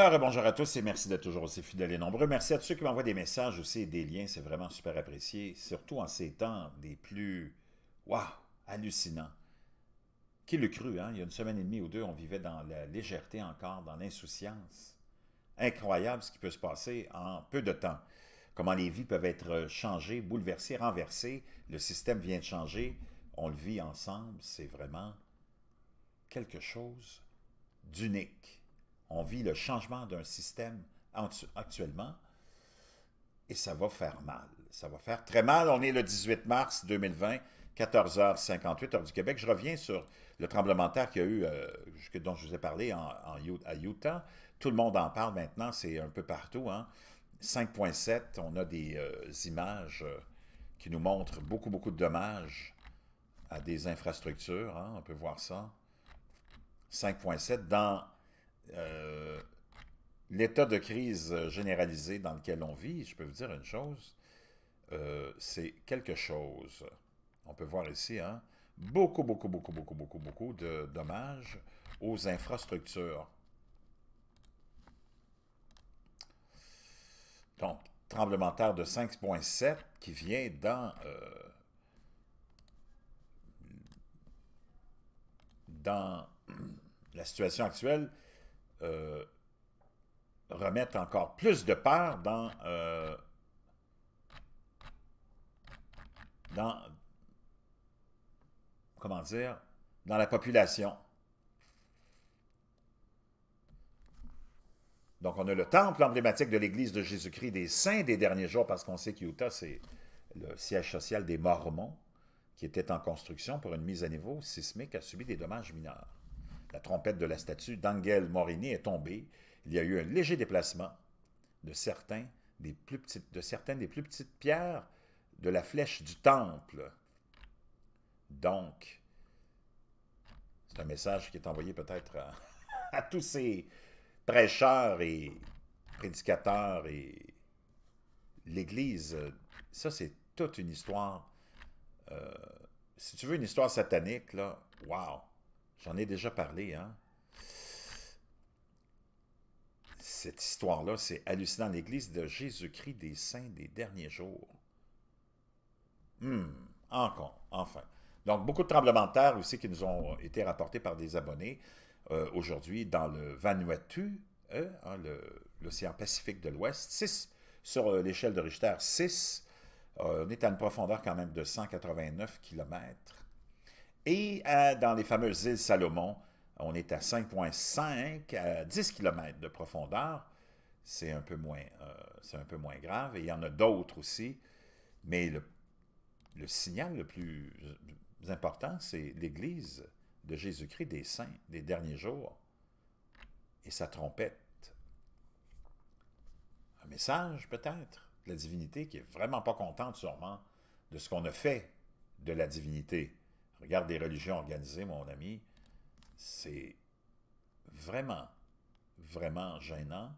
Alors, bonjour à tous et merci d'être toujours aussi fidèles et nombreux. Merci à tous ceux qui m'envoient des messages aussi des liens, c'est vraiment super apprécié, surtout en ces temps des plus, waouh, hallucinants. Qui le cru, hein? Il y a une semaine et demie ou deux, on vivait dans la légèreté encore, dans l'insouciance. Incroyable ce qui peut se passer en peu de temps. Comment les vies peuvent être changées, bouleversées, renversées. Le système vient de changer. On le vit ensemble. C'est vraiment quelque chose d'unique. On vit le changement d'un système actuellement et ça va faire mal. Ça va faire très mal. On est le 18 mars 2020, 14h58, heure du Québec. Je reviens sur le tremblement de terre qu'il y a eu, euh, dont je vous ai parlé en, à Utah. Tout le monde en parle maintenant, c'est un peu partout. 5.7, hein. on a des euh, images euh, qui nous montrent beaucoup, beaucoup de dommages à des infrastructures. Hein. On peut voir ça. 5.7 dans euh, l'état de crise généralisée dans lequel on vit, je peux vous dire une chose, euh, c'est quelque chose. On peut voir ici, hein, beaucoup, beaucoup, beaucoup, beaucoup, beaucoup, beaucoup de dommages aux infrastructures. Donc, tremblement de terre de 5.7 qui vient dans, euh, dans la situation actuelle euh, remettre encore plus de peur dans, euh, dans, comment dire, dans la population. Donc, on a le temple emblématique de l'Église de Jésus-Christ des saints des derniers jours, parce qu'on sait qu'Utah, c'est le siège social des Mormons, qui était en construction pour une mise à niveau sismique, a subi des dommages mineurs. La trompette de la statue d'Angel Morini est tombée. Il y a eu un léger déplacement de, certains des plus petites, de certaines des plus petites pierres de la flèche du temple. Donc, c'est un message qui est envoyé peut-être à, tous ces prêcheurs et prédicateurs et l'Église. Ça, c'est toute une histoire. Euh, si tu veux une histoire satanique, là, wow! J'en ai déjà parlé, hein? Cette histoire-là, c'est hallucinant. L'Église de Jésus-Christ des saints des derniers jours. Hum, encore, enfin. Donc, beaucoup de tremblements de terre aussi qui nous ont été rapportés par des abonnés euh, aujourd'hui dans le Vanuatu, euh, hein, l'océan Pacifique de l'Ouest. 6 sur euh, l'échelle de Richter, 6. on est à une profondeur quand même de 189 km. Et euh, dans les fameuses îles Salomon, on est à 5,5 à 10 km de profondeur. Euh, c'est un, peu moins, grave. Et il y en a d'autres aussi. Mais le, signal le plus euh, important, c'est l'Église de Jésus-Christ des saints des derniers jours et sa trompette. Un message peut-être de la divinité qui n'est vraiment pas contente sûrement de ce qu'on a fait de la divinité. Regarde des religions organisées, mon ami. C'est vraiment, vraiment gênant.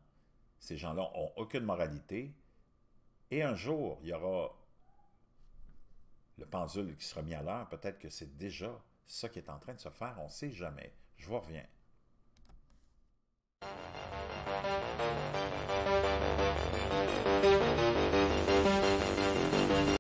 Ces gens-là n'ont aucune moralité. Et un jour, il y aura le pendule qui sera mis à l'heure. Peut-être que c'est déjà ça qui est en train de se faire. On ne sait jamais. Je vous reviens.